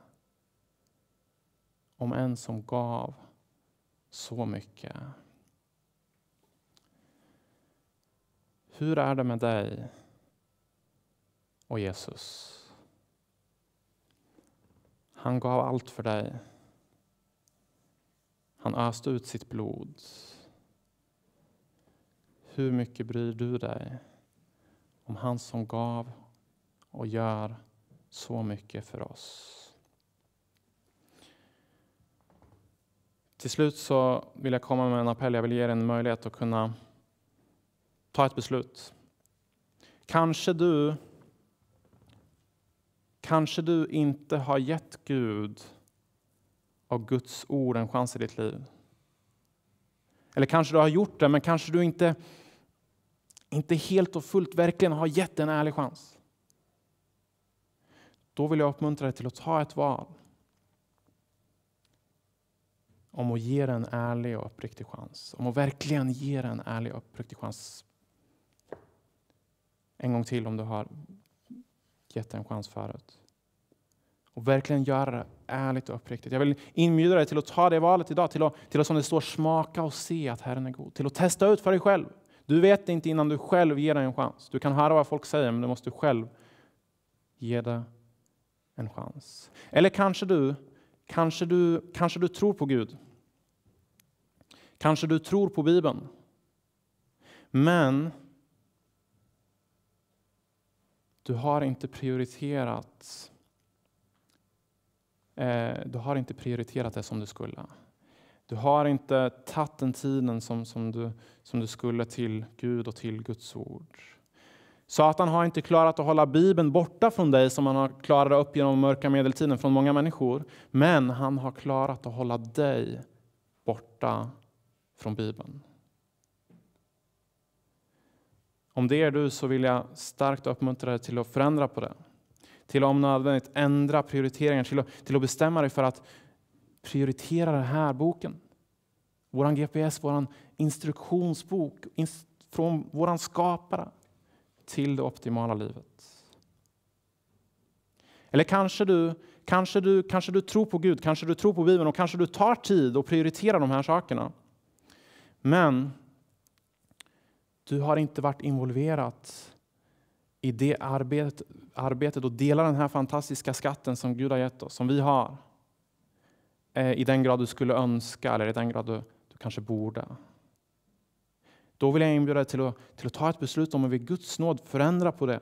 om en som gav så mycket? Hur är det med dig och Jesus? Han gav allt för dig. Han öste ut sitt blod. Hur mycket bryr du dig om han som gav och gör så mycket för oss? Till slut så vill jag komma med en appell. Jag vill ge dig en möjlighet att kunna ta ett beslut. Kanske du, kanske du inte har gett Gud av Guds ord en chans i ditt liv. Eller kanske du har gjort det, men kanske du inte, inte helt och fullt verkligen har gett en ärlig chans. Då vill jag uppmuntra dig till att ta ett val om att ge dig en ärlig och uppriktig chans. Om att verkligen ge dig en ärlig och uppriktig chans. En gång till om du har gett en chans förut och verkligen göra det ärligt och uppriktigt. Jag vill inbjuda dig till att ta det valet idag, till att, till att som det står smaka och se att Herren är god, till att testa ut för dig själv. Du vet inte innan du själv ger dig en chans. Du kan höra vad folk säger, men du måste själv ge det en chans. Eller kanske du, kanske du, kanske du tror på Gud. Kanske du tror på Bibeln. Men du har inte prioriterat Eh, du har inte prioriterat det som du skulle. Du har inte tagit den tiden som, som, du, som du skulle till Gud och till Guds ord. Satan har inte klarat att hålla Bibeln borta från dig som han har klarat upp genom mörka medeltiden från många människor. Men han har klarat att hålla dig borta från Bibeln. Om det är du så vill jag starkt uppmuntra dig till att förändra på det till att om nödvändigt ändra prioriteringar, till att, till att bestämma dig för att prioritera den här boken. Vår GPS, vår instruktionsbok inst från vår skapare till det optimala livet. Eller kanske du, kanske, du, kanske du tror på Gud, kanske du tror på Bibeln och kanske du tar tid och prioriterar de här sakerna. Men du har inte varit involverad i det arbetet arbetet att dela den här fantastiska skatten som Gud har gett oss, som vi har, eh, i den grad du skulle önska eller i den grad du, du kanske borde. Då vill jag inbjuda dig till att, till att ta ett beslut om att vid Guds nåd förändra på det.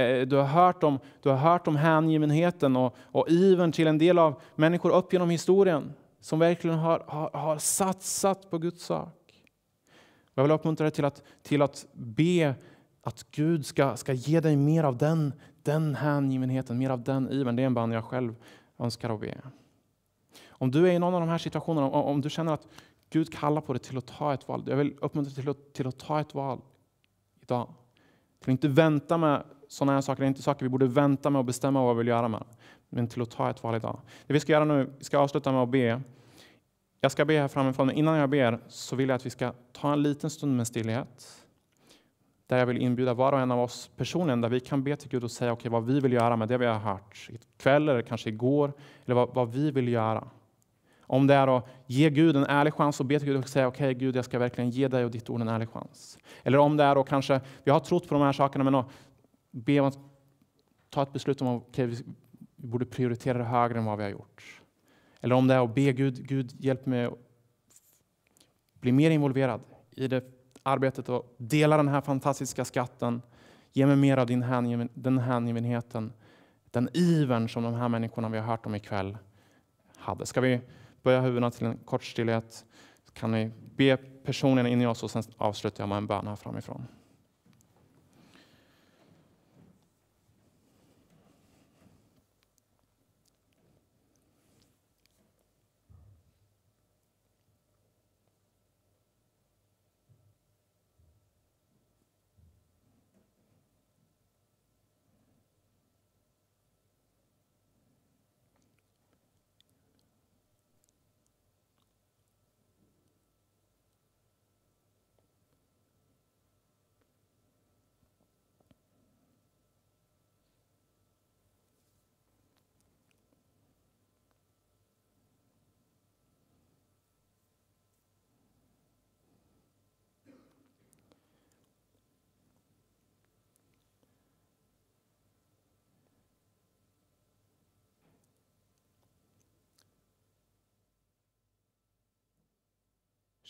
Eh, du har hört om, du har hört om hängivenheten och, och ivern till en del av människor upp genom historien som verkligen har, har, har satsat på Guds sak. Jag vill uppmuntra dig till att, till att be att Gud ska, ska ge dig mer av den, den hängivenheten, mer av den ivern. Det är en bön jag själv önskar att be. Om du är i någon av de här situationerna, om du känner att Gud kallar på dig till att ta ett val. Jag vill uppmuntra dig till att, till att ta ett val idag. Till att inte vänta med sådana här saker. Det är inte saker vi borde vänta med och bestämma vad vi vill göra med. Men till att ta ett val idag. Det vi ska göra nu, vi ska avsluta med att be. Jag ska be här framifrån, men innan jag ber så vill jag att vi ska ta en liten stund med stillhet där jag vill inbjuda var och en av oss personligen, där vi kan be till Gud och säga okay, vad vi vill göra med det vi har hört ikväll eller kanske igår, eller vad, vad vi vill göra. Om det är att ge Gud en ärlig chans och be till Gud och säga okej okay, Gud, jag ska verkligen ge dig och ditt ord en ärlig chans. Eller om det är att kanske, vi har trott på de här sakerna, men att be om att ta ett beslut om att okay, vi borde prioritera det högre än vad vi har gjort. Eller om det är att be Gud, Gud hjälp mig att bli mer involverad i det arbetet och dela den här fantastiska skatten. Ge mig mer av din hängiven, den hängivenheten, den ivern som de här människorna vi har hört om ikväll hade. Ska vi böja huvudena till en kort stillhet? Kan ni be personligen in i oss och sen avslutar jag med en bön här framifrån.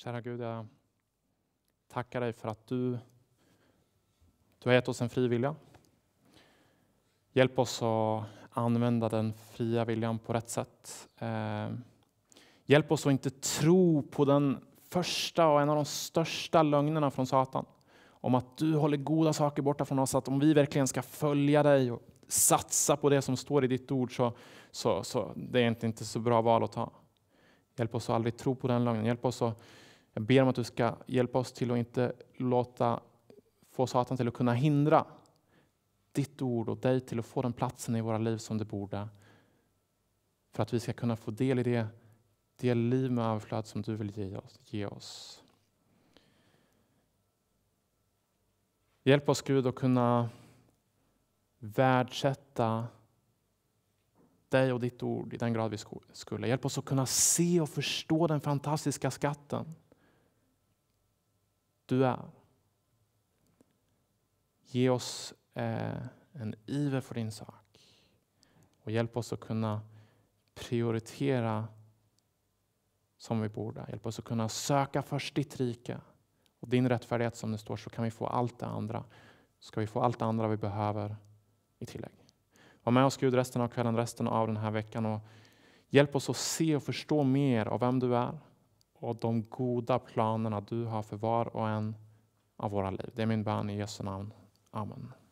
Kära Gud, jag tackar dig för att du, du har gett oss en fri vilja. Hjälp oss att använda den fria viljan på rätt sätt. Eh, hjälp oss att inte tro på den första och en av de största lögnerna från Satan om att du håller goda saker borta från oss, att om vi verkligen ska följa dig och satsa på det som står i ditt ord så, så, så det är inte så bra val att ta. Hjälp oss att aldrig tro på den lögnen. Hjälp oss att jag ber om att du ska hjälpa oss till att inte låta få Satan till att kunna hindra ditt ord och dig till att få den platsen i våra liv som det borde. För att vi ska kunna få del i det, det liv med överflöd som du vill ge oss. Ge oss. Hjälp oss Gud att kunna värdesätta dig och ditt ord i den grad vi skulle. Hjälp oss att kunna se och förstå den fantastiska skatten du är. Ge oss eh, en iver för din sak och hjälp oss att kunna prioritera som vi borde. Hjälp oss att kunna söka först ditt rike och din rättfärdighet som det står så kan vi få allt det andra. Ska vi få allt det andra vi behöver i tillägg. Var med oss Gud resten av kvällen, resten av den här veckan och hjälp oss att se och förstå mer av vem du är och de goda planerna du har för var och en av våra liv. Det är min bön i Jesu namn. Amen.